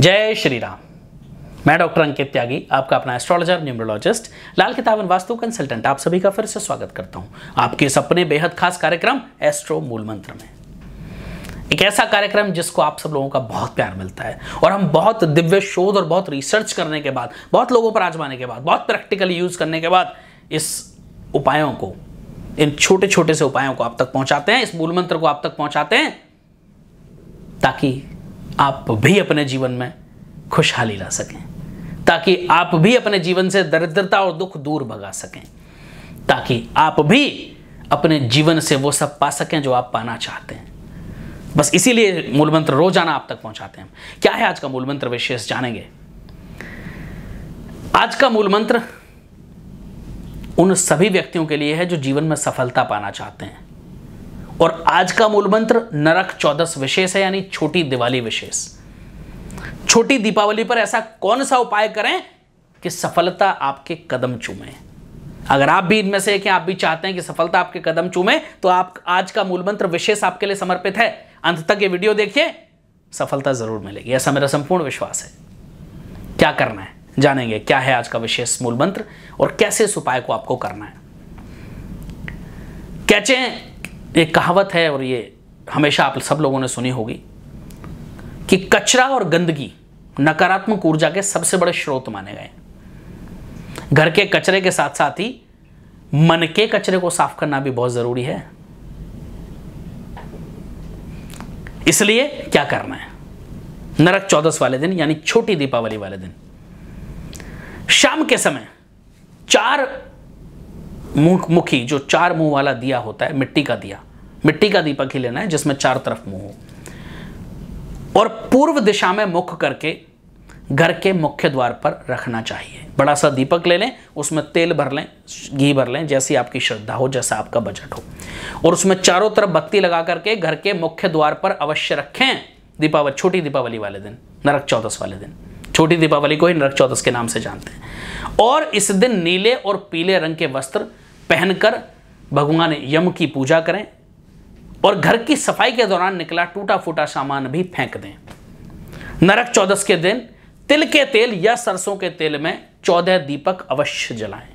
जय श्री राम मैं डॉक्टर अंकित त्यागी आपका अपना एस्ट्रोलॉजर न्यूमरोलॉजिस्ट लाल किताबन वास्तु कंसल्टेंट आप सभी का फिर से स्वागत करता हूं आपके सपने अपने बेहद खास कार्यक्रम एस्ट्रो मूल मंत्र में एक ऐसा कार्यक्रम जिसको आप सब लोगों का बहुत प्यार मिलता है और हम बहुत दिव्य शोध और बहुत रिसर्च करने के बाद बहुत लोगों पर आजमाने के बाद बहुत प्रैक्टिकली यूज करने के बाद इस उपायों को इन छोटे छोटे से उपायों को आप तक पहुंचाते हैं इस मूल मंत्र को आप तक पहुंचाते हैं ताकि आप भी अपने जीवन में खुशहाली ला सकें ताकि आप भी अपने जीवन से दरिद्रता और दुख दूर भगा सकें ताकि आप भी अपने जीवन से वो सब पा सकें जो आप पाना चाहते हैं बस इसीलिए मूल मंत्र रोजाना आप तक पहुंचाते हैं क्या है आज का मूल मंत्र विशेष जानेंगे आज का मूल मंत्र उन सभी व्यक्तियों के लिए है जो जीवन में सफलता पाना चाहते हैं और आज का मूल मंत्र नरक चौदस विशेष है यानी छोटी दिवाली विशेष छोटी दीपावली पर ऐसा कौन सा उपाय करें कि सफलता आपके कदम चूमे अगर आप भी इनमें से कि आप भी चाहते हैं कि सफलता आपके कदम चूमे तो आप आज का मूल मंत्र विशेष आपके लिए समर्पित है अंत तक ये वीडियो देखिए सफलता जरूर मिलेगी ऐसा मेरा संपूर्ण विश्वास है क्या करना है जानेंगे क्या है आज का विशेष मूल मंत्र और कैसे इस उपाय को आपको करना है कैचे एक कहावत है और ये हमेशा आप सब लोगों ने सुनी होगी कि कचरा और गंदगी नकारात्मक ऊर्जा के सबसे बड़े स्रोत माने गए घर के कचरे के साथ साथ ही मन के कचरे को साफ करना भी बहुत जरूरी है इसलिए क्या करना है नरक चौदस वाले दिन यानी छोटी दीपावली वाले दिन शाम के समय चार मुखी जो चार मुंह वाला दिया होता है मिट्टी का दिया मिट्टी का दीपक ही लेना है जिसमें चार तरफ मुंह हो और पूर्व दिशा में मुख करके घर के मुख्य द्वार पर रखना चाहिए बड़ा सा दीपक ले लें उसमें तेल भर लें घी भर लें जैसी आपकी श्रद्धा हो जैसा आपका बजट हो और उसमें चारों तरफ बत्ती लगा करके घर के मुख्य द्वार पर अवश्य रखें दीपावली छोटी दीपावली वाले दिन नरक चौदस वाले दिन छोटी दीपावली को ही नरक चौदस के नाम से जानते हैं और इस दिन नीले और पीले रंग के वस्त्र पहनकर भगवान यम की पूजा करें और घर की सफाई के दौरान निकला टूटा फूटा सामान भी फेंक दें नरक चौदस के दिन तिल के तेल या सरसों के तेल में चौदह दीपक अवश्य जलाएं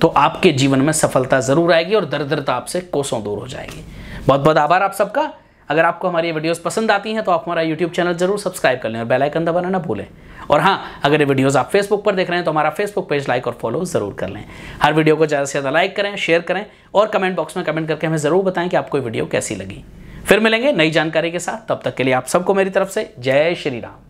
तो आपके जीवन में सफलता जरूर आएगी और दरिद्रता आपसे कोसों दूर हो जाएगी बहुत बहुत आभार आप सबका अगर आपको हमारी वीडियोस पसंद आती हैं तो आप हमारा यूट्यूब चैनल जरूर सब्सक्राइब कर लें और बेल आइकन दबाना ना भूलें और हाँ अगर ये वीडियोस आप फेसबुक पर देख रहे हैं तो हमारा फेसबुक पेज लाइक और फॉलो ज़रूर कर लें हर वीडियो को ज़्यादा से ज़्यादा लाइक करें शेयर करें और कमेंट बॉक्स में कमेंट करके हमें ज़रूर बताएं कि आपको वीडियो कैसी लगी फिर मिलेंगे नई जानकारी के साथ तब तक के लिए आप सबको मेरी तरफ से जय श्री राम